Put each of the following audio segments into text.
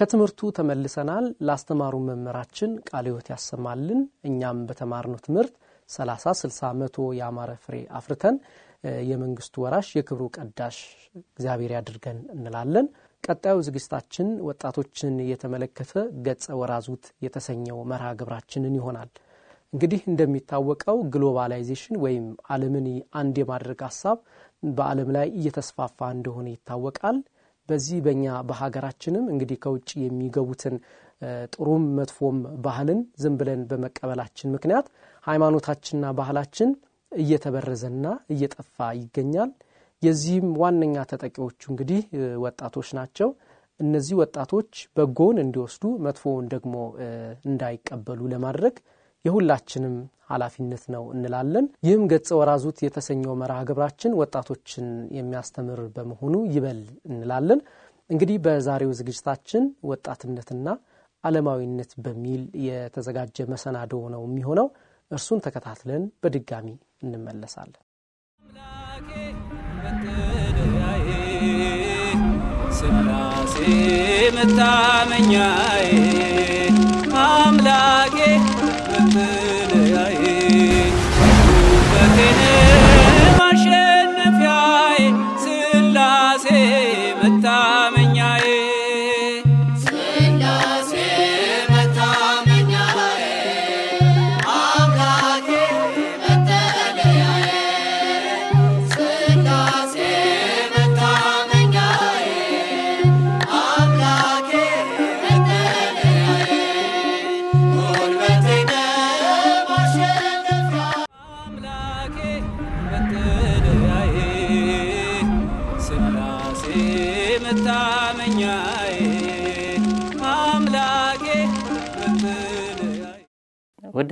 ከትምህርቱ ተመልሰናል። ላስተማሩ መምህራችን ቃለ ያሰማልን። እኛም በተማርነው ትምህርት 30 60 መቶ የአማረ ፍሬ አፍርተን የመንግስቱ ወራሽ የክብሩ ቀዳሽ እግዚአብሔር ያድርገን እንላለን። ቀጣዩ ዝግጅታችን ወጣቶችን የተመለከተ ገጸ ወራዙት የተሰኘው መርሃ ግብራችንን ይሆናል። እንግዲህ እንደሚታወቀው ግሎባላይዜሽን ወይም ዓለምን አንድ የማድረግ ሀሳብ በዓለም ላይ እየተስፋፋ እንደሆነ ይታወቃል። በዚህ በእኛ በሀገራችንም እንግዲህ ከውጭ የሚገቡትን ጥሩም መጥፎም ባህልን ዝም ብለን በመቀበላችን ምክንያት ሃይማኖታችንና ባህላችን እየተበረዘና እየጠፋ ይገኛል። የዚህም ዋነኛ ተጠቂዎቹ እንግዲህ ወጣቶች ናቸው። እነዚህ ወጣቶች በጎውን እንዲወስዱ መጥፎውን ደግሞ እንዳይቀበሉ ለማድረግ የሁላችንም ኃላፊነት ነው እንላለን። ይህም ገጸ ወራዙት የተሰኘው መርሃ ግብራችን ወጣቶችን የሚያስተምር በመሆኑ ይበል እንላለን። እንግዲህ በዛሬው ዝግጅታችን ወጣትነትና ዓለማዊነት በሚል የተዘጋጀ መሰናዶ ነው የሚሆነው። እርሱን ተከታትለን በድጋሚ እንመለሳለን። ስላሴ መታመኛዬ አምላኬ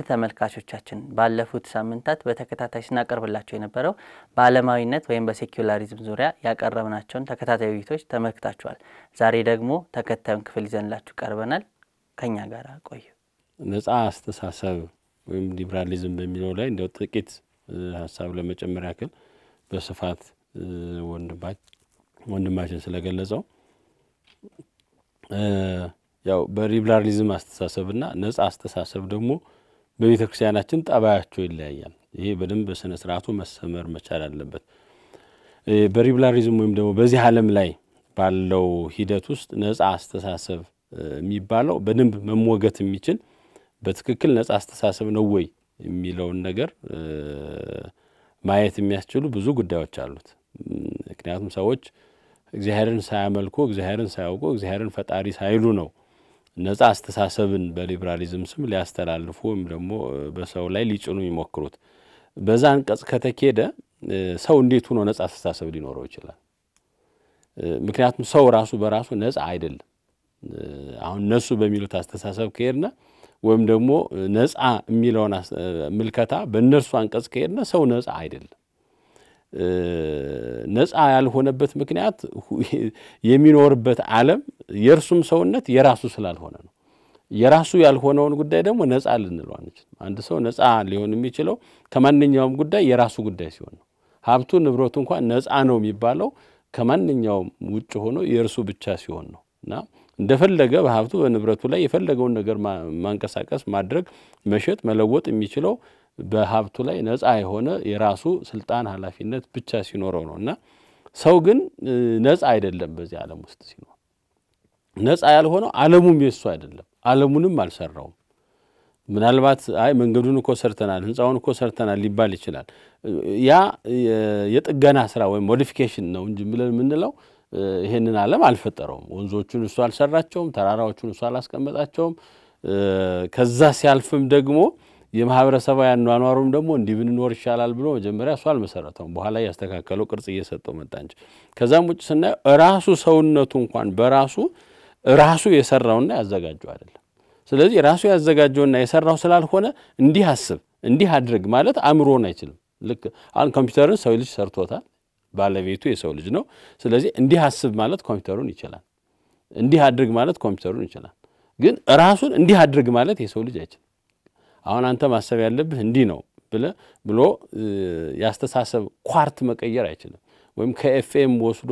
ተመልካቾቻችን ባለፉት ሳምንታት በተከታታይ ስናቀርብላቸው የነበረው በዓለማዊነት ወይም በሴኩላሪዝም ዙሪያ ያቀረብናቸውን ተከታታይ ውይይቶች ተመልክታችኋል። ዛሬ ደግሞ ተከታዩን ክፍል ይዘንላችሁ ቀርበናል። ከኛ ጋር ቆዩ። ነጻ አስተሳሰብ ወይም ሊብራሊዝም በሚለው ላይ እንደው ጥቂት ሀሳብ ለመጨመር ያክል በስፋት ወንድማችን ስለገለጸው ያው በሊብራሊዝም አስተሳሰብና ነጻ አስተሳሰብ ደግሞ በቤተ ክርስቲያናችን ጠባያቸው ይለያያል። ይሄ በደንብ በሥነ ስርዓቱ መሰመር መቻል አለበት። በሊበራሊዝም ወይም ደግሞ በዚህ ዓለም ላይ ባለው ሂደት ውስጥ ነጻ አስተሳሰብ የሚባለው በደንብ መሞገት የሚችል በትክክል ነጻ አስተሳሰብ ነው ወይ የሚለውን ነገር ማየት የሚያስችሉ ብዙ ጉዳዮች አሉት። ምክንያቱም ሰዎች እግዚአብሔርን ሳያመልኩ፣ እግዚአብሔርን ሳያውቁ፣ እግዚአብሔርን ፈጣሪ ሳይሉ ነው ነጻ አስተሳሰብን በሊበራሊዝም ስም ሊያስተላልፉ ወይም ደግሞ በሰው ላይ ሊጭኑ የሚሞክሩት በዛ አንቀጽ ከተኬደ ሰው እንዴት ሆኖ ነጻ አስተሳሰብ ሊኖረው ይችላል? ምክንያቱም ሰው ራሱ በራሱ ነጻ አይደለም። አሁን እነሱ በሚሉት አስተሳሰብ ከሄድነ ወይም ደግሞ ነጻ የሚለውን ምልከታ በእነርሱ አንቀጽ ከሄድነ ሰው ነጻ አይደለም። ነፃ ያልሆነበት ምክንያት የሚኖርበት ዓለም የእርሱም ሰውነት የራሱ ስላልሆነ ነው። የራሱ ያልሆነውን ጉዳይ ደግሞ ነፃ ልንለው አንችልም። አንድ ሰው ነፃ ሊሆን የሚችለው ከማንኛውም ጉዳይ የራሱ ጉዳይ ሲሆን ነው። ሀብቱ ንብረቱ እንኳን ነፃ ነው የሚባለው ከማንኛውም ውጭ ሆኖ የእርሱ ብቻ ሲሆን ነው እና እንደፈለገ በሀብቱ በንብረቱ ላይ የፈለገውን ነገር ማንቀሳቀስ፣ ማድረግ፣ መሸጥ፣ መለወጥ የሚችለው በሀብቱ ላይ ነጻ የሆነ የራሱ ስልጣን ኃላፊነት ብቻ ሲኖረው ነው እና ሰው ግን ነጻ አይደለም። በዚህ ዓለም ውስጥ ሲኖር ነጻ ያልሆነው ዓለሙም የሱ አይደለም፣ ዓለሙንም አልሰራውም። ምናልባት አይ መንገዱን እኮ ሰርተናል፣ ህንፃውን እኮ ሰርተናል ሊባል ይችላል። ያ የጥገና ስራ ወይም ሞዲፊኬሽን ነው እንጂ ብለን የምንለው ይሄንን ዓለም አልፈጠረውም። ወንዞቹን እሱ አልሰራቸውም፣ ተራራዎቹን እሱ አላስቀመጣቸውም። ከዛ ሲያልፍም ደግሞ የማህበረሰባዊ አኗኗሩም ደግሞ እንዲህ ብንኖር ይሻላል ብሎ መጀመሪያ እሱ አልመሰረተውም። በኋላ ያስተካከለው ቅርጽ እየሰጠው መጣ እንጂ ከዛም ውጭ ስናየው ራሱ ሰውነቱ እንኳን በራሱ ራሱ የሰራውና ያዘጋጀው አይደለም። ስለዚህ ራሱ ያዘጋጀውና የሰራው ስላልሆነ እንዲህ አስብ እንዲህ አድርግ ማለት አእምሮን አይችልም። ልክ አሁን ኮምፒውተርን ሰው ልጅ ሰርቶታል፣ ባለቤቱ የሰው ልጅ ነው። ስለዚህ እንዲህ አስብ ማለት ኮምፒውተሩን ይችላል፣ እንዲህ አድርግ ማለት ኮምፒውተሩን ይችላል። ግን ራሱን እንዲህ አድርግ ማለት የሰው ልጅ አይችልም። አሁን አንተ ማሰብ ያለብህ እንዲህ ነው ብለ ብሎ ያስተሳሰብ ኳርት መቀየር አይችልም። ወይም ከኤፍኤም ወስዶ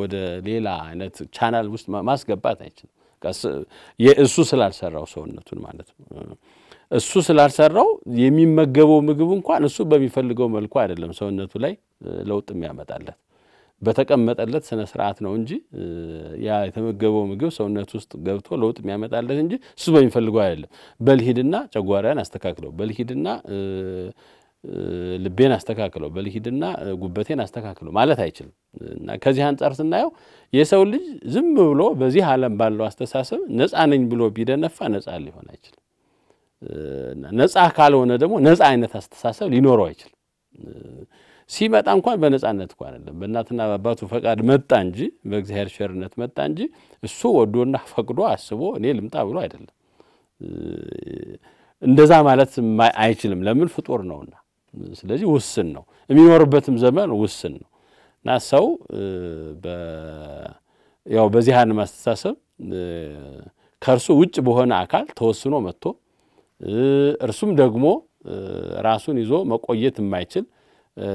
ወደ ሌላ አይነት ቻናል ውስጥ ማስገባት አይችልም። እሱ ስላልሰራው ሰውነቱን ማለት ነው። እሱ ስላልሰራው የሚመገበው ምግብ እንኳን እሱ በሚፈልገው መልኩ አይደለም ሰውነቱ ላይ ለውጥ የሚያመጣለት። በተቀመጠለት ስነ ስርዓት ነው እንጂ ያ የተመገበው ምግብ ሰውነት ውስጥ ገብቶ ለውጥ የሚያመጣለት እንጂ እሱ በሚፈልገው አይደለም። በልሂድና ጨጓራን አስተካክለው፣ በልሂድና ልቤን አስተካክለው፣ በልሂድና ጉበቴን አስተካክለው ማለት አይችልም እና ከዚህ አንጻር ስናየው የሰው ልጅ ዝም ብሎ በዚህ ዓለም ባለው አስተሳሰብ ነፃ ነኝ ብሎ ቢደነፋ ነፃ ሊሆን አይችልም። ነፃ ካልሆነ ደግሞ ነፃ አይነት አስተሳሰብ ሊኖረው አይችልም። ሲመጣ እንኳን በነፃነት እኳ አይደለም፣ በእናትና በአባቱ ፈቃድ መጣ እንጂ በእግዚአብሔር ቸርነት መጣ እንጂ እሱ ወዶና ፈቅዶ አስቦ እኔ ልምጣ ብሎ አይደለም። እንደዛ ማለት አይችልም። ለምን ፍጡር ነውና። ስለዚህ ውስን ነው፣ የሚኖርበትም ዘመን ውስን ነው እና ሰው ያው በዚህ ያን ማስተሳሰብ ከእርሱ ውጭ በሆነ አካል ተወስኖ መጥቶ እርሱም ደግሞ ራሱን ይዞ መቆየት የማይችል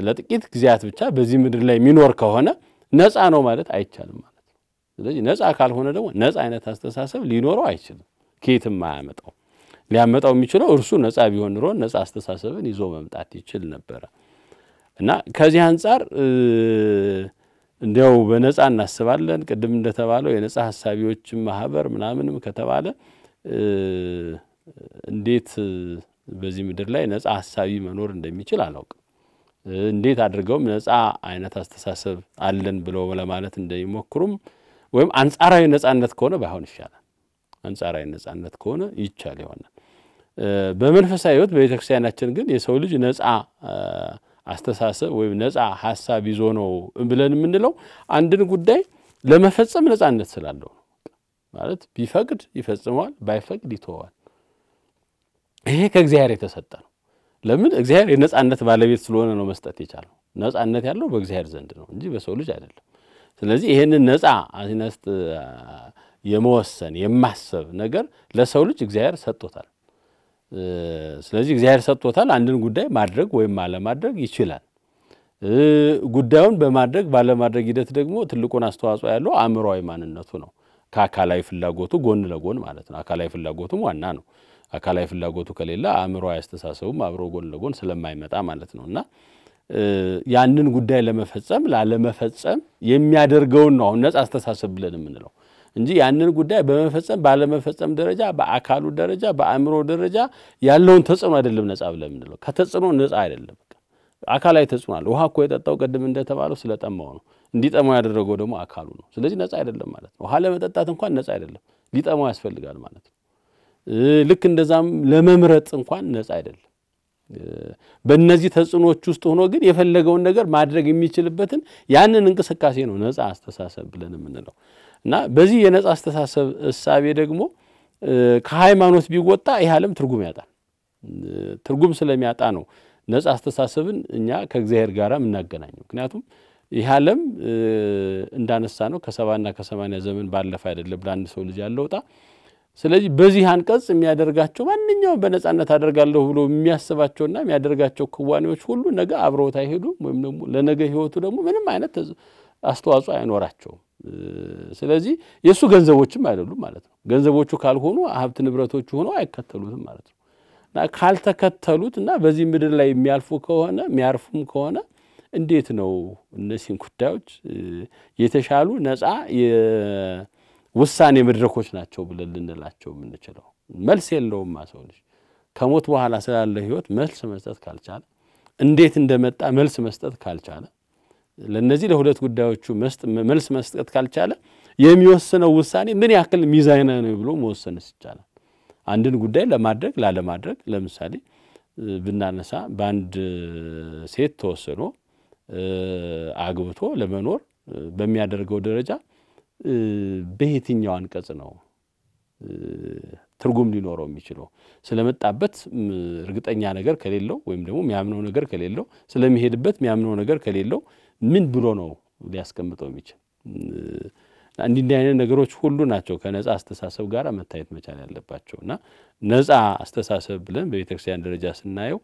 ለጥቂት ጊዜያት ብቻ በዚህ ምድር ላይ የሚኖር ከሆነ ነፃ ነው ማለት አይቻልም ማለት ነው። ስለዚህ ነፃ ካልሆነ ደግሞ ነፃ አይነት አስተሳሰብ ሊኖረው አይችልም፣ ከየትም አያመጣው። ሊያመጣው የሚችለው እርሱ ነፃ ቢሆን ኑሮ ነፃ አስተሳሰብን ይዞ መምጣት ይችል ነበረ እና ከዚህ አንጻር እንዲያው በነፃ እናስባለን። ቅድም እንደተባለው የነፃ ሀሳቢዎች ማህበር ምናምንም ከተባለ እንዴት በዚህ ምድር ላይ ነፃ ሀሳቢ መኖር እንደሚችል አላውቅም። እንዴት አድርገውም ነፃ አይነት አስተሳሰብ አለን ብሎ ለማለት እንደሚሞክሩም ወይም አንጻራዊ ነፃነት ከሆነ ባይሆን ይሻላል። አንጻራዊ ነፃነት ከሆነ ይቻል ይሆናል። በመንፈሳዊ ሕይወት በቤተክርስቲያናችን ግን የሰው ልጅ ነፃ አስተሳሰብ ወይም ነፃ ሀሳብ ይዞ ነው ብለን የምንለው አንድን ጉዳይ ለመፈጸም ነፃነት ስላለው ማለት ቢፈቅድ ይፈጽመዋል፣ ባይፈቅድ ይተወዋል። ይሄ ከእግዚአብሔር የተሰጠ ነው። ለምን እግዚአብሔር የነጻነት ባለቤት ስለሆነ ነው መስጠት የቻለው። ነጻነት ያለው በእግዚአብሔር ዘንድ ነው እንጂ በሰው ልጅ አይደለም። ስለዚህ ይህንን ነጻ አሲነስት የመወሰን የማሰብ ነገር ለሰው ልጅ እግዚአብሔር ሰጥቶታል። ስለዚህ እግዚአብሔር ሰጥቶታል። አንድን ጉዳይ ማድረግ ወይም አለማድረግ ይችላል። ጉዳዩን በማድረግ ባለማድረግ ሂደት ደግሞ ትልቁን አስተዋጽኦ ያለው አእምሯዊ ማንነቱ ነው፣ ከአካላዊ ፍላጎቱ ጎን ለጎን ማለት ነው። አካላዊ ፍላጎቱም ዋና ነው። አካላዊ ፍላጎቱ ከሌለ አእምሮ ያስተሳሰቡም አብሮ ጎን ለጎን ስለማይመጣ ማለት ነው እና ያንን ጉዳይ ለመፈጸም ላለመፈጸም የሚያደርገውን ነው አሁን ነጻ አስተሳሰብ ብለን የምንለው እንጂ ያንን ጉዳይ በመፈጸም ባለመፈጸም ደረጃ በአካሉ ደረጃ በአእምሮ ደረጃ ያለውን ተጽዕኖ አይደለም ነጻ ብለን የምንለው። ከተጽዕኖ ነጻ አይደለም፣ አካላዊ ተጽዕኖ አለ። ውሃ እኮ የጠጣው ቅድም እንደተባለው ስለጠማው ነው። እንዲጠማው ያደረገው ደግሞ አካሉ ነው። ስለዚህ ነጻ አይደለም ማለት ነው። ውሃ ለመጠጣት እንኳን ነጻ አይደለም፣ ሊጠማው ያስፈልጋል ማለት ነው። ልክ እንደዛም ለመምረጥ እንኳን ነፃ አይደለም። በእነዚህ ተጽዕኖዎች ውስጥ ሆኖ ግን የፈለገውን ነገር ማድረግ የሚችልበትን ያንን እንቅስቃሴ ነው ነፃ አስተሳሰብ ብለን የምንለው እና በዚህ የነፃ አስተሳሰብ እሳቤ ደግሞ ከሃይማኖት ቢወጣ ይህ ዓለም ትርጉም ያጣል። ትርጉም ስለሚያጣ ነው ነፃ አስተሳሰብን እኛ ከእግዚአብሔር ጋር የምናገናኘው። ምክንያቱም ይህ ዓለም እንዳነሳ ነው ከሰባና ከሰማንያ ዘመን ባለፈ አይደለም ለአንድ ሰው ልጅ ያለውጣ ስለዚህ በዚህ አንቀጽ የሚያደርጋቸው ማንኛውም በነጻነት አደርጋለሁ ብሎ የሚያስባቸውና የሚያደርጋቸው ክዋኔዎች ሁሉ ነገ አብረውት አይሄዱም፣ ወይም ደግሞ ለነገ ህይወቱ ደግሞ ምንም አይነት አስተዋጽኦ አይኖራቸውም። ስለዚህ የእሱ ገንዘቦችም አይደሉም ማለት ነው። ገንዘቦቹ ካልሆኑ ሀብት ንብረቶቹ ሆነው አይከተሉትም ማለት ነው እና ካልተከተሉት እና በዚህ ምድር ላይ የሚያልፉ ከሆነ የሚያርፉም ከሆነ እንዴት ነው እነዚህን ጉዳዮች የተሻሉ ነጻ ውሳኔ መድረኮች ናቸው ብለን ልንላቸው የምንችለው መልስ የለውም። ሰው ልጅ ከሞት በኋላ ስላለ ህይወት መልስ መስጠት ካልቻለ፣ እንዴት እንደመጣ መልስ መስጠት ካልቻለ፣ ለነዚህ ለሁለት ጉዳዮቹ መልስ መስጠት ካልቻለ የሚወስነው ውሳኔ ምን ያክል ሚዛናዊ ነው ብሎ መወሰንስ ይቻላል? አንድን ጉዳይ ለማድረግ ላለማድረግ ለምሳሌ ብናነሳ በአንድ ሴት ተወስኖ አግብቶ ለመኖር በሚያደርገው ደረጃ በየትኛው አንቀጽ ነው ትርጉም ሊኖረው የሚችለው? ስለመጣበት እርግጠኛ ነገር ከሌለው ወይም ደግሞ የሚያምነው ነገር ከሌለው ስለሚሄድበት የሚያምነው ነገር ከሌለው ምን ብሎ ነው ሊያስቀምጠው የሚችል? እንዲህ እንዲህ አይነት ነገሮች ሁሉ ናቸው ከነጻ አስተሳሰብ ጋር መታየት መቻል ያለባቸው እና ነጻ አስተሳሰብ ብለን በቤተ ክርስቲያን ደረጃ ስናየው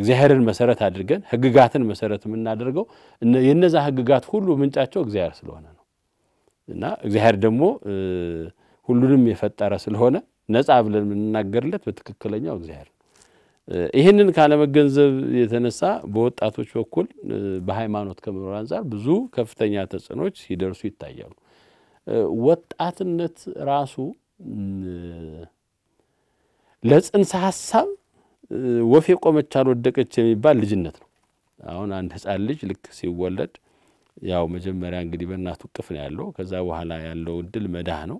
እግዚአብሔርን መሰረት አድርገን ህግጋትን መሰረት የምናደርገው የነዛ ህግጋት ሁሉ ምንጫቸው እግዚአብሔር ስለሆነ ነው። እና እግዚአብሔር ደግሞ ሁሉንም የፈጠረ ስለሆነ ነጻ ብለን የምንናገርለት በትክክለኛው እግዚአብሔር ነው። ይህንን ካለመገንዘብ የተነሳ በወጣቶች በኩል በሃይማኖት ከመኖር አንጻር ብዙ ከፍተኛ ተጽዕኖች ሲደርሱ ይታያሉ። ወጣትነት ራሱ ለጽንሰ ሀሳብ ወፍ የቆመች አልወደቀች የሚባል ልጅነት ነው። አሁን አንድ ህፃን ልጅ ልክ ሲወለድ ያው መጀመሪያ እንግዲህ በእናቱ እቅፍ ነው ያለው። ከዛ በኋላ ያለው እድል መዳህ ነው።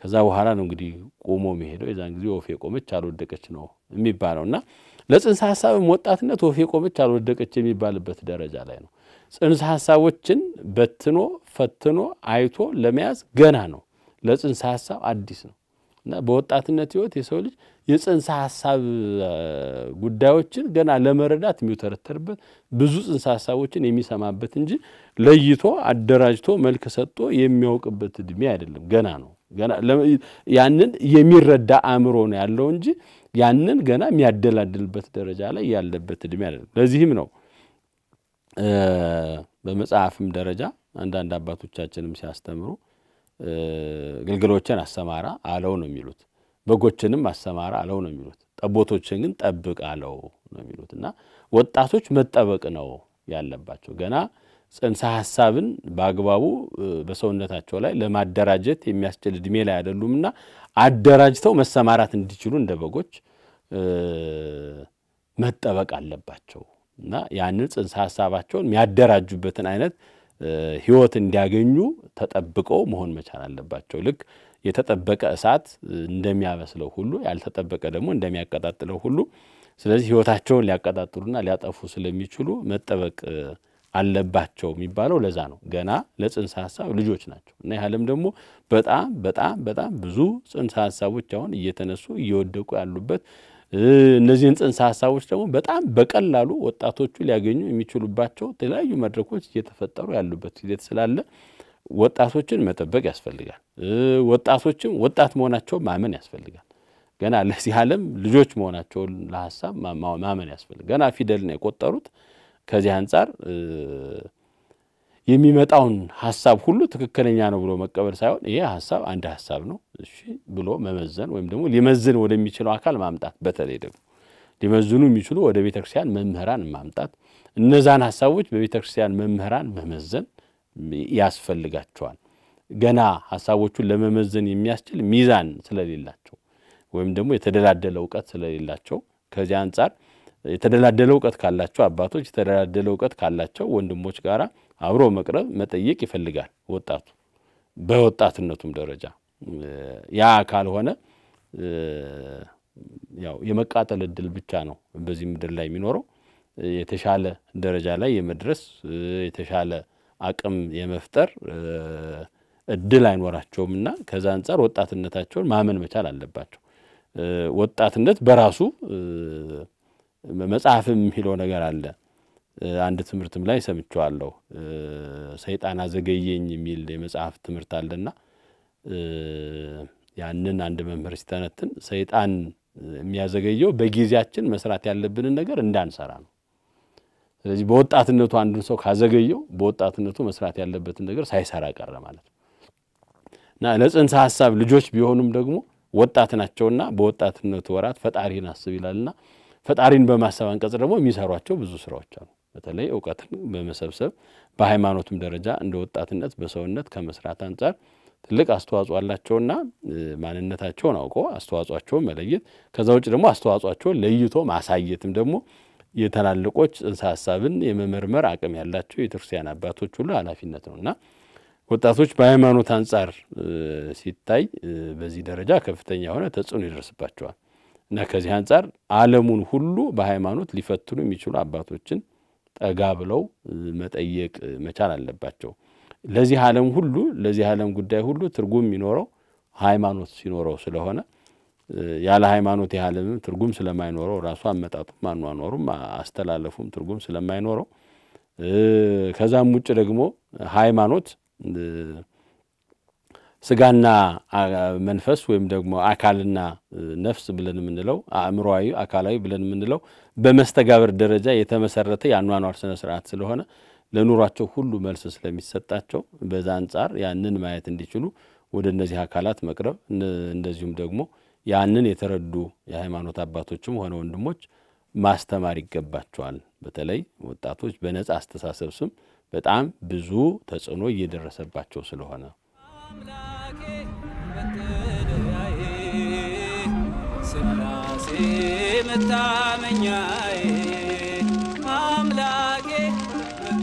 ከዛ በኋላ ነው እንግዲህ ቆሞ የሚሄደው። የዛን ጊዜ ወፌ ቆመች አልወደቀች ነው የሚባለው እና ለጽንሰ ሀሳብም ወጣትነት ወፌ ቆመች አልወደቀች የሚባልበት ደረጃ ላይ ነው። ጽንሰ ሀሳቦችን በትኖ ፈትኖ አይቶ ለመያዝ ገና ነው። ለጽንሰ ሀሳብ አዲስ ነው። እና በወጣትነት ህይወት የሰው ልጅ የጽንሰ ሀሳብ ጉዳዮችን ገና ለመረዳት የሚውተረተርበት ብዙ ጽንሰ ሀሳቦችን የሚሰማበት እንጂ ለይቶ አደራጅቶ መልክ ሰጥቶ የሚያውቅበት እድሜ አይደለም። ገና ነው። ያንን የሚረዳ አእምሮ ነው ያለው እንጂ ያንን ገና የሚያደላድልበት ደረጃ ላይ ያለበት እድሜ አይደለም። ለዚህም ነው በመጽሐፍም ደረጃ አንዳንድ አባቶቻችንም ሲያስተምሩ ግልግሎችን አሰማራ አለው ነው የሚሉት። በጎችንም አሰማራ አለው ነው የሚሉት። ጠቦቶችን ግን ጠብቅ አለው ነው የሚሉት እና ወጣቶች መጠበቅ ነው ያለባቸው። ገና ጽንሰ ሀሳብን በአግባቡ በሰውነታቸው ላይ ለማደራጀት የሚያስችል እድሜ ላይ አይደሉምና አደራጅተው መሰማራት እንዲችሉ እንደ በጎች መጠበቅ አለባቸው እና ያንን ጽንሰ ሀሳባቸውን የሚያደራጁበትን አይነት ህይወት እንዲያገኙ ተጠብቀው መሆን መቻል አለባቸው። ልክ የተጠበቀ እሳት እንደሚያበስለው ሁሉ ያልተጠበቀ ደግሞ እንደሚያቀጣጥለው ሁሉ ስለዚህ ህይወታቸውን ሊያቀጣጥሉና ሊያጠፉ ስለሚችሉ መጠበቅ አለባቸው የሚባለው ለዛ ነው። ገና ለጽንሰ ሀሳብ ልጆች ናቸው እና ይህ ዓለም ደግሞ በጣም በጣም በጣም ብዙ ጽንሰ ሀሳቦች አሁን እየተነሱ እየወደቁ ያሉበት እነዚህን ጽንሰ ሀሳቦች ደግሞ በጣም በቀላሉ ወጣቶቹ ሊያገኙ የሚችሉባቸው የተለያዩ መድረኮች እየተፈጠሩ ያሉበት ሂደት ስላለ ወጣቶችን መጠበቅ ያስፈልጋል። ወጣቶችም ወጣት መሆናቸውን ማመን ያስፈልጋል። ገና ለዚህ ዓለም ልጆች መሆናቸውን ለሀሳብ ማመን ያስፈልጋል። ገና ነው የቆጠሩት ከዚህ አንጻር የሚመጣውን ሀሳብ ሁሉ ትክክለኛ ነው ብሎ መቀበል ሳይሆን ይሄ ሀሳብ አንድ ሀሳብ ነው እሺ ብሎ መመዘን ወይም ደግሞ ሊመዝን ወደሚችለው አካል ማምጣት፣ በተለይ ደግሞ ሊመዝኑ የሚችሉ ወደ ቤተክርስቲያን መምህራን ማምጣት፣ እነዛን ሀሳቦች በቤተክርስቲያን መምህራን መመዘን ያስፈልጋቸዋል። ገና ሀሳቦቹን ለመመዘን የሚያስችል ሚዛን ስለሌላቸው ወይም ደግሞ የተደላደለ እውቀት ስለሌላቸው ከዚያ አንጻር የተደላደለ እውቀት ካላቸው አባቶች የተደላደለ እውቀት ካላቸው ወንድሞች ጋራ አብሮ መቅረብ መጠየቅ ይፈልጋል ወጣቱ በወጣትነቱም ደረጃ ያ ካልሆነ ያው የመቃጠል እድል ብቻ ነው በዚህ ምድር ላይ የሚኖረው። የተሻለ ደረጃ ላይ የመድረስ የተሻለ አቅም የመፍጠር እድል አይኖራቸውም እና ከዛ አንጻር ወጣትነታቸውን ማመን መቻል አለባቸው። ወጣትነት በራሱ መጽሐፍ የሚለው ነገር አለ አንድ ትምህርትም ላይ ሰምቼዋለሁ። ሰይጣን አዘገየኝ የሚል የመጽሐፍ ትምህርት አለና ያንን አንድ መምህር ሲተነትን ሰይጣን የሚያዘገየው በጊዜያችን መስራት ያለብንን ነገር እንዳንሰራ ነው። ስለዚህ በወጣትነቱ አንዱን ሰው ካዘገየው በወጣትነቱ መስራት ያለበትን ነገር ሳይሰራ ቀረ ማለት ነው እና ለጽንሰ ሀሳብ ልጆች ቢሆኑም ደግሞ ወጣት ናቸውና በወጣትነቱ ወራት ፈጣሪን አስብ ይላልና ፈጣሪን በማሰብ አንቀጽ ደግሞ የሚሰሯቸው ብዙ ስራዎች አሉ። በተለይ እውቀትን በመሰብሰብ በሃይማኖትም ደረጃ እንደ ወጣትነት በሰውነት ከመስራት አንጻር ትልቅ አስተዋጽኦ አላቸውና ማንነታቸውን አውቆ አስተዋጽቸውን መለየት ከዛ ውጭ ደግሞ አስተዋጽቸውን ለይቶ ማሳየትም ደግሞ የተላልቆች ጽንሰ ሀሳብን የመመርመር አቅም ያላቸው የቤተክርስቲያን አባቶች ሁሉ ኃላፊነት ነው እና ወጣቶች በሃይማኖት አንጻር ሲታይ በዚህ ደረጃ ከፍተኛ የሆነ ተጽዕኖ ይደርስባቸዋል። እና ከዚህ አንጻር ዓለሙን ሁሉ በሃይማኖት ሊፈትኑ የሚችሉ አባቶችን ጠጋ ብለው መጠየቅ መቻል አለባቸው። ለዚህ ዓለም ሁሉ ለዚህ ዓለም ጉዳይ ሁሉ ትርጉም የሚኖረው ሃይማኖት ሲኖረው ስለሆነ ያለ ሃይማኖት የዓለምም ትርጉም ስለማይኖረው ራሱ አመጣጡም አኗኗሩም አስተላለፉም ትርጉም ስለማይኖረው ከዛም ውጭ ደግሞ ሃይማኖት ስጋና መንፈስ ወይም ደግሞ አካልና ነፍስ ብለን የምንለው አእምሮዊ፣ አካላዊ ብለን የምንለው በመስተጋብር ደረጃ የተመሰረተ የአኗኗር ስነ ስርዓት ስለሆነ ለኑሯቸው ሁሉ መልስ ስለሚሰጣቸው በዛ አንጻር ያንን ማየት እንዲችሉ ወደ እነዚህ አካላት መቅረብ እንደዚሁም ደግሞ ያንን የተረዱ የሃይማኖት አባቶችም ሆነ ወንድሞች ማስተማር ይገባቸዋል። በተለይ ወጣቶች በነጻ አስተሳሰብ ስም በጣም ብዙ ተጽዕኖ እየደረሰባቸው ስለሆነ ስላሴ መታመኛዬ አምላኬ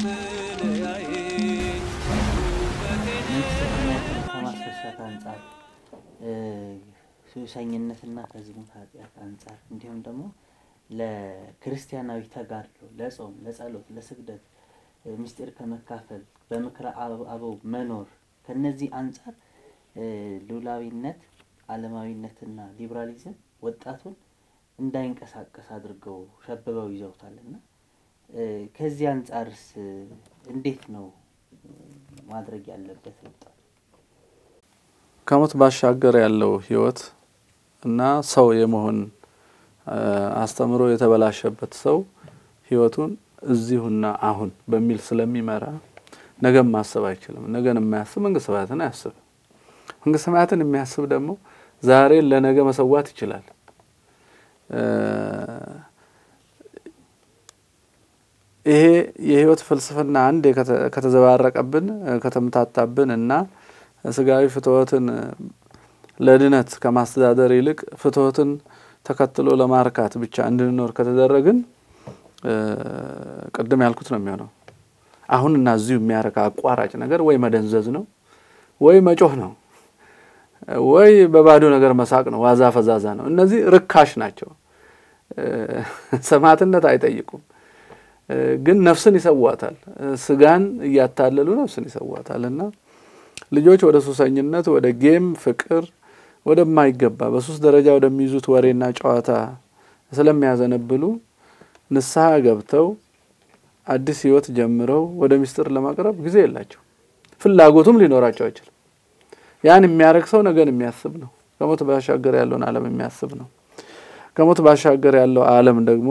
መጠለያዬ አንጻር ሱሰኝነትና ከዝሙት ኃጢአት አንጻር እንዲሁም ደግሞ ለክርስቲያናዊ ተጋድሎ ለጾም፣ ለጸሎት፣ ለስግደት ምስጢር ከመካፈል በምክረ አበው መኖር ከነዚህ አንጻር ሉላዊነት፣ አለማዊነትና ሊብራሊዝም ወጣቱን እንዳይንቀሳቀስ አድርገው ሸብበው ይዘውታል እና ከዚህ አንጻርስ እንዴት ነው ማድረግ ያለበት ወጣቱ? ከሞት ባሻገር ያለው ህይወት እና ሰው የመሆን አስተምሮ የተበላሸበት ሰው ህይወቱን እዚሁና አሁን በሚል ስለሚመራ ነገም ማሰብ አይችልም። ነገን የማያስብ መንግስተ ሰማያትን አያስብም። መንግስተ ሰማያትን የሚያስብ ደግሞ ዛሬን ለነገ መሰዋት ይችላል። ይሄ የህይወት ፍልስፍና አንዴ ከተዘባረቀብን ከተምታታብን እና ስጋዊ ፍትወትን ለድነት ከማስተዳደር ይልቅ ፍትወትን ተከትሎ ለማርካት ብቻ እንድንኖር ከተደረግን ቅድም ያልኩት ነው የሚሆነው። እና እዚሁ የሚያረካ አቋራጭ ነገር ወይ መደንዘዝ ነው ወይ መጮህ ነው ወይ በባዶ ነገር መሳቅ ነው፣ ዋዛ ፈዛዛ ነው። እነዚህ ርካሽ ናቸው፣ ሰማዕትነት አይጠይቁም። ግን ነፍስን ይሰዋታል። ስጋን እያታለሉ ነፍስን ይሰዋታል። እና ልጆች ወደ ሱሰኝነት፣ ወደ ጌም ፍቅር ወደማይገባ በሱስ ደረጃ ወደሚይዙት ወሬና ጨዋታ ስለሚያዘነብሉ ንስሐ ገብተው አዲስ ህይወት ጀምረው ወደ ምስጢር ለማቅረብ ጊዜ የላቸው፣ ፍላጎቱም ሊኖራቸው አይችልም። ያን የሚያደርግ ሰው ነገን የሚያስብ ነው። ከሞት ባሻገር ያለውን ዓለም የሚያስብ ነው። ከሞት ባሻገር ያለው ዓለም ደግሞ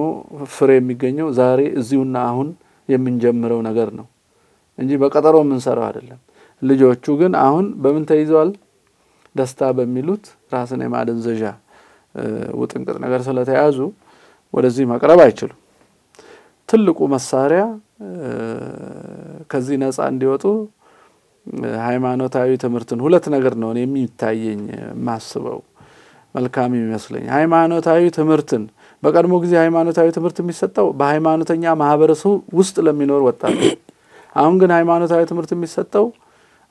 ፍሬ የሚገኘው ዛሬ እዚሁና አሁን የምንጀምረው ነገር ነው እንጂ በቀጠሮ የምንሰራው አይደለም። ልጆቹ ግን አሁን በምን ተይዘዋል? ደስታ በሚሉት ራስን የማደንዘዣ ውጥንቅጥ ነገር ስለተያዙ ወደዚህ መቅረብ አይችሉም። ትልቁ መሳሪያ ከዚህ ነፃ እንዲወጡ ሃይማኖታዊ ትምህርትን ሁለት ነገር ነው የሚታየኝ ማስበው መልካም ይመስለኝ። ሃይማኖታዊ ትምህርትን በቀድሞ ጊዜ ሃይማኖታዊ ትምህርት የሚሰጠው በሃይማኖተኛ ማህበረሰቡ ውስጥ ለሚኖር ወጣት፣ አሁን ግን ሃይማኖታዊ ትምህርት የሚሰጠው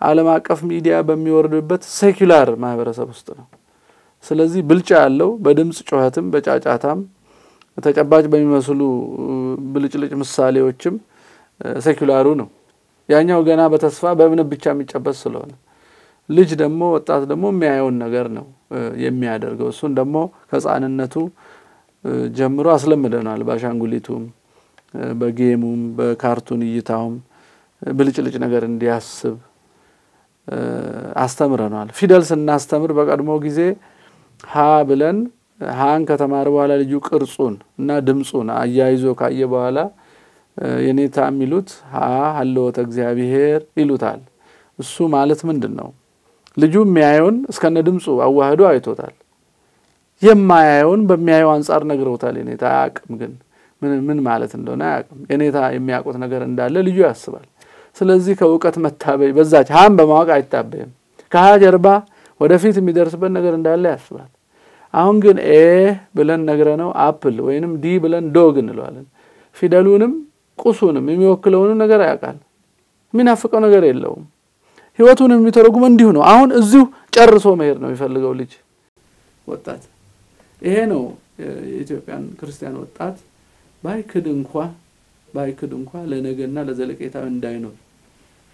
አለም አቀፍ ሚዲያ በሚወርድበት ሴኩላር ማህበረሰብ ውስጥ ነው። ስለዚህ ብልጫ ያለው በድምፅ ጩኸትም በጫጫታም ተጨባጭ በሚመስሉ ብልጭልጭ ምሳሌዎችም ሴኩላሩ ነው። ያኛው ገና በተስፋ በእምነት ብቻ የሚጨበስ ስለሆነ ልጅ ደግሞ ወጣት ደግሞ የሚያየውን ነገር ነው የሚያደርገው። እሱን ደግሞ ከህፃንነቱ ጀምሮ አስለምደናል። በአሻንጉሊቱም፣ በጌሙም፣ በካርቱን እይታውም ብልጭልጭ ነገር እንዲያስብ አስተምረናል። ፊደል ስናስተምር በቀድሞ ጊዜ ሀ ብለን ሀን ከተማረ በኋላ ልጁ ቅርጹን እና ድምፁን አያይዞ ካየ በኋላ የኔታ የሚሉት ሀ ሀለወተ እግዚአብሔር ይሉታል። እሱ ማለት ምንድን ነው? ልጁ የሚያየውን እስከነ ድምፁ አዋህዶ አይቶታል። የማያየውን በሚያየው አንጻር ነግረውታል። የኔታ አያቅም፣ ግን ምን ማለት እንደሆነ አያቅም። የኔታ የሚያውቁት ነገር እንዳለ ልጁ ያስባል። ስለዚህ ከእውቀት መታበይ በዛች ሀን በማወቅ አይታበይም። ከሀ ጀርባ ወደፊት የሚደርስበት ነገር እንዳለ ያስባል። አሁን ግን ኤ ብለን ነግረ ነው አፕል ወይንም ዲ ብለን ዶግ እንለዋለን። ፊደሉንም ቁሱንም የሚወክለውንም ነገር ያውቃል። የሚናፍቀው ነገር የለውም። ህይወቱን የሚተረጉም እንዲሁ ነው። አሁን እዚሁ ጨርሶ መሄድ ነው የሚፈልገው ልጅ ወጣት። ይሄ ነው የኢትዮጵያን ክርስቲያን ወጣት ባይክድ እንኳ ባይክድ እንኳ ለነገና ለዘለቄታ እንዳይኖር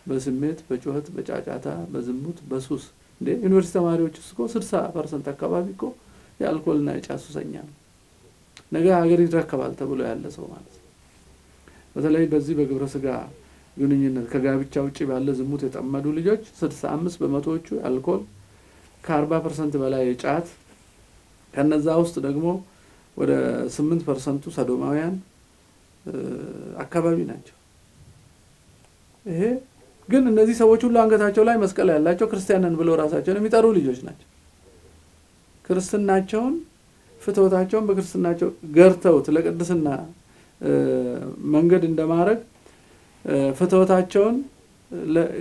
በስሜት በጩኸት በጫጫታ በዝሙት በሱስ እንዴ ዩኒቨርሲቲ ተማሪዎች እስኮ ስድሳ ፐርሰንት አካባቢ እኮ የአልኮልና የጫት ሱሰኛ ነው። ነገ ሀገር ይረከባል ተብሎ ያለ ሰው ማለት ነው። በተለይ በዚህ በግብረ ስጋ ግንኙነት ከጋብቻ ውጭ ባለ ዝሙት የጠመዱ ልጆች ስድሳ አምስት በመቶዎቹ የአልኮል ከአርባ ፐርሰንት በላይ የጫት ከነዛ ውስጥ ደግሞ ወደ ስምንት ፐርሰንቱ ሰዶማውያን አካባቢ ናቸው። ይሄ ግን እነዚህ ሰዎች ሁሉ አንገታቸው ላይ መስቀል ያላቸው ክርስቲያንን ብለው ራሳቸውን የሚጠሩ ልጆች ናቸው። ክርስትናቸውን ፍትወታቸውን በክርስትናቸው ገርተውት ለቅድስና መንገድ እንደማድረግ ፍትወታቸውን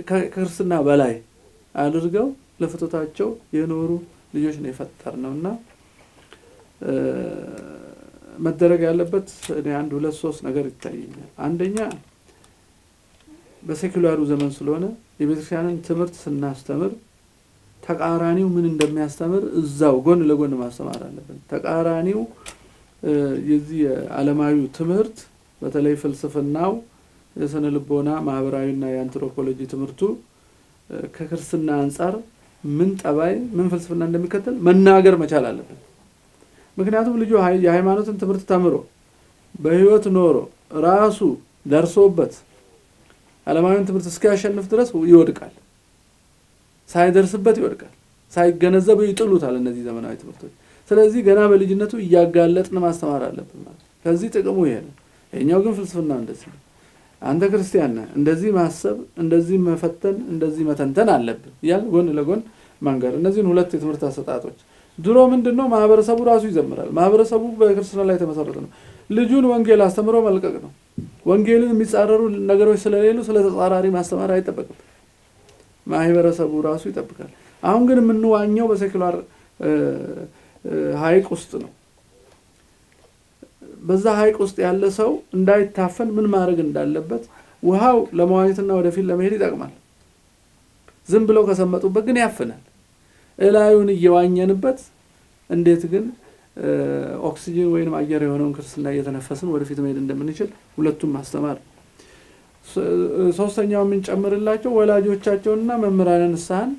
ከክርስትና በላይ አድርገው ለፍትወታቸው የኖሩ ልጆች ነው የፈጠር ነው እና መደረግ ያለበት እኔ አንድ ሁለት ሶስት ነገር ይታየኛል። አንደኛ በሴኩላሩ ዘመን ስለሆነ የቤተክርስቲያንን ትምህርት ስናስተምር ተቃራኒው ምን እንደሚያስተምር እዛው ጎን ለጎን ማስተማር አለብን። ተቃራኒው የዚህ የዓለማዊው ትምህርት በተለይ ፍልስፍናው፣ የስነ ልቦና፣ ማህበራዊና የአንትሮፖሎጂ ትምህርቱ ከክርስትና አንጻር ምን ጠባይ ምን ፍልስፍና እንደሚከተል መናገር መቻል አለብን። ምክንያቱም ልጁ የሃይማኖትን ትምህርት ተምሮ በህይወት ኖሮ ራሱ ደርሶበት ዓለማዊን ትምህርት እስኪያሸንፍ ድረስ ይወድቃል። ሳይደርስበት ይወድቃል። ሳይገነዘቡ ይጥሉታል እነዚህ ዘመናዊ ትምህርቶች። ስለዚህ ገና በልጅነቱ እያጋለጥን ማስተማር አለብን ማለት ከዚህ ጥቅሙ ይሄ ነው። ይሄኛው ግን ፍልስፍና እንደዚህ ነው። አንተ ክርስቲያን ነህ፣ እንደዚህ ማሰብ፣ እንደዚህ መፈተን፣ እንደዚህ መተንተን አለብን እያል ጎን ለጎን መንገድ እነዚህን ሁለት የትምህርት አሰጣጦች ድሮ ምንድን ነው ማህበረሰቡ ራሱ ይዘምራል። ማህበረሰቡ በክርስትና ላይ የተመሰረተ ነው። ልጁን ወንጌል አስተምሮ መልቀቅ ነው። ወንጌልን የሚጻረሩ ነገሮች ስለሌሉ ስለ ተጻራሪ ማስተማር አይጠበቅም። ማህበረሰቡ ራሱ ይጠብቃል። አሁን ግን የምንዋኘው በሴኩላር ሀይቅ ውስጥ ነው። በዛ ሀይቅ ውስጥ ያለ ሰው እንዳይታፈን ምን ማድረግ እንዳለበት ውሃው ለመዋኘትና ወደፊት ለመሄድ ይጠቅማል። ዝም ብለው ከሰመጡበት ግን ያፍናል። እላዩን እየዋኘንበት እንዴት ግን ኦክሲጂን ወይም አየር የሆነውን ክርስትና እየተነፈስን ወደፊት መሄድ እንደምንችል ሁለቱም ማስተማር ነው? ሶስተኛው የምንጨምርላቸው ወላጆቻቸውንና መምህራንን ንስሐን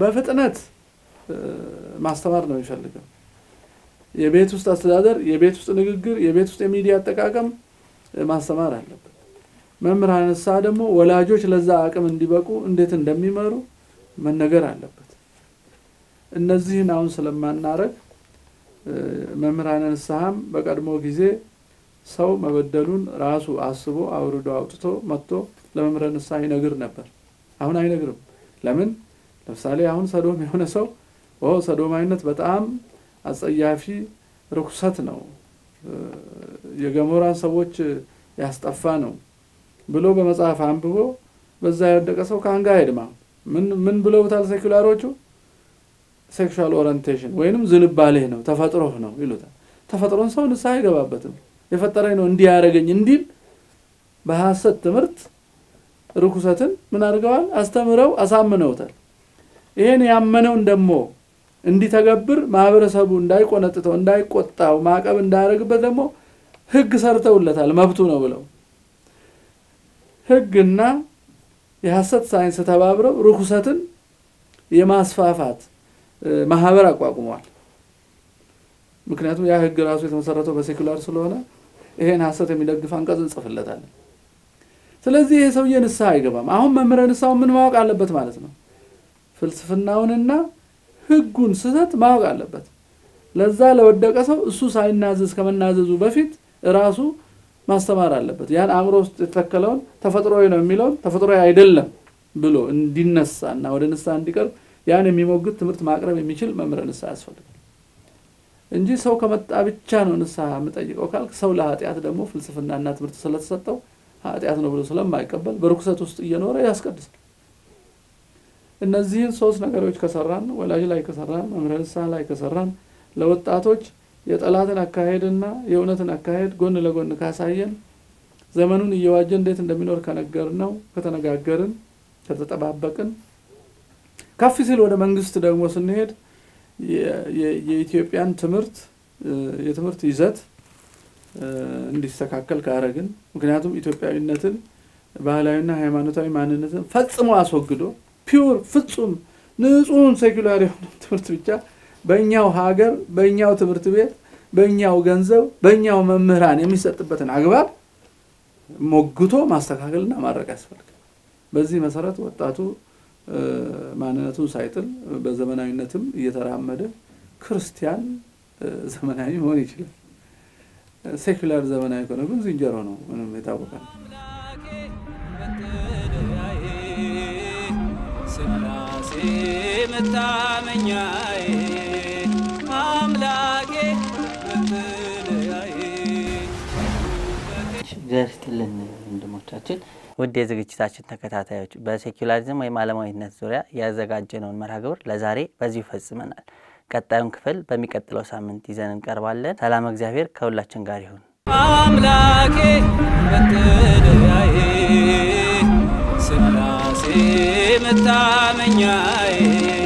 በፍጥነት ማስተማር ነው የሚፈልገው። የቤት ውስጥ አስተዳደር፣ የቤት ውስጥ ንግግር፣ የቤት ውስጥ የሚዲያ አጠቃቀም ማስተማር አለበት። መምህራን ንስሐ ደግሞ ወላጆች ለዛ አቅም እንዲበቁ እንዴት እንደሚመሩ መነገር አለበት። እነዚህን አሁን ስለማናረግ መምህራን ንስሐም በቀድሞ ጊዜ ሰው መበደሉን ራሱ አስቦ አውርዶ አውጥቶ መጥቶ ለመምህረ ንስሐ ይነግር ነበር። አሁን አይነግርም። ለምን? ለምሳሌ አሁን ሰዶም የሆነ ሰው ኦ ሰዶማዊነት በጣም አጸያፊ ርኩሰት ነው፣ የገሞራን ሰዎች ያስጠፋ ነው ብሎ በመጽሐፍ አንብቦ በዛ ያደቀ ሰው ከአንጋ አይድማ። ምን ብለውታል ሴኩላሮቹ? ሴክሹዋል ኦሪንቴሽን ወይንም ዝንባሌህ ነው ተፈጥሮህ ነው ይሉታል። ተፈጥሮን ሰው ንስሐ አይገባበትም። የፈጠረኝ ነው እንዲህ እንዲል በሐሰት ትምህርት ርኩሰትን ምን አድርገዋል? አስተምረው አሳምነውታል። ይሄን ያመነውን ደግሞ እንዲተገብር ማህበረሰቡ እንዳይቆነጥተው፣ እንዳይቆጣው፣ ማዕቀብ እንዳያደርግበት ደግሞ ህግ ሰርተውለታል። መብቱ ነው ብለው ህግና የሐሰት ሳይንስ ተባብረው ርኩሰትን የማስፋፋት ማህበር አቋቁመዋል። ምክንያቱም ያ ህግ ራሱ የተመሰረተው በሴኩላር ስለሆነ ይሄን ሀሰት የሚደግፍ አንቀጽ እንጽፍለታለን። ስለዚህ ይሄ ሰውዬ ንስሐ አይገባም። አሁን መምህረ ንስሐውን ምን ማወቅ አለበት ማለት ነው? ፍልስፍናውንና ህጉን ስህተት ማወቅ አለበት። ለዛ ለወደቀ ሰው እሱ ሳይናዘዝ ከመናዘዙ በፊት ራሱ ማስተማር አለበት። ያን አእምሮ ውስጥ የተተከለውን ተፈጥሮዊ ነው የሚለውን ተፈጥሮዊ አይደለም ብሎ እንዲነሳ እና ወደ ንስሐ እንዲቀርብ ያን የሚሞግት ትምህርት ማቅረብ የሚችል መምህረ ንስሐ ያስፈልጋል። እንጂ ሰው ከመጣ ብቻ ነው ንስሐ የምጠይቀው ካልክ ሰው ለኃጢአት ደግሞ ፍልስፍናና ትምህርት ስለተሰጠው ኃጢአት ነው ብሎ ስለማይቀበል በርኩሰት ውስጥ እየኖረ ያስቀድሳል። እነዚህን ሶስት ነገሮች ከሰራን፣ ወላጅ ላይ ከሰራን፣ መምህረ ንስሐ ላይ ከሰራን፣ ለወጣቶች የጠላትን አካሄድና የእውነትን አካሄድ ጎን ለጎን ካሳየን፣ ዘመኑን እየዋጀ እንዴት እንደሚኖር ከነገር ነው ከተነጋገርን ከተጠባበቅን ከፍ ሲል ወደ መንግስት ደግሞ ስንሄድ የኢትዮጵያን ትምህርት የትምህርት ይዘት እንዲስተካከል ካረግን ምክንያቱም ኢትዮጵያዊነትን ባህላዊና ሃይማኖታዊ ማንነትን ፈጽሞ አስወግዶ ፒውር ፍጹም ንጹህን ሴኩላር የሆነ ትምህርት ብቻ በእኛው ሀገር በእኛው ትምህርት ቤት በእኛው ገንዘብ በእኛው መምህራን የሚሰጥበትን አግባብ ሞግቶ ማስተካከልና ማድረግ ያስፈልጋል። በዚህ መሰረት ወጣቱ ማንነቱን ሳይጥል በዘመናዊነትም እየተራመደ ክርስቲያን ዘመናዊ መሆን ይችላል። ሴኩላር ዘመናዊ ከሆነ ግን ዝንጀሮ ነው፣ ምንም የታወቀ ነው። ስላሴ መታመኛዬ አምላኬ እግዚአብሔር ይስጥልን ወንድሞቻችን። ውድ የዝግጅታችን ተከታታዮች በሴኩላሪዝም ወይም አለማዊነት ዙሪያ ያዘጋጀነውን መርሃ ግብር ለዛሬ በዚሁ ፈጽመናል። ቀጣዩን ክፍል በሚቀጥለው ሳምንት ይዘን እንቀርባለን። ሰላም፣ እግዚአብሔር ከሁላችን ጋር ይሁን። አምላኬ መጠለያዬ፣ ስላሴ መታመኛዬ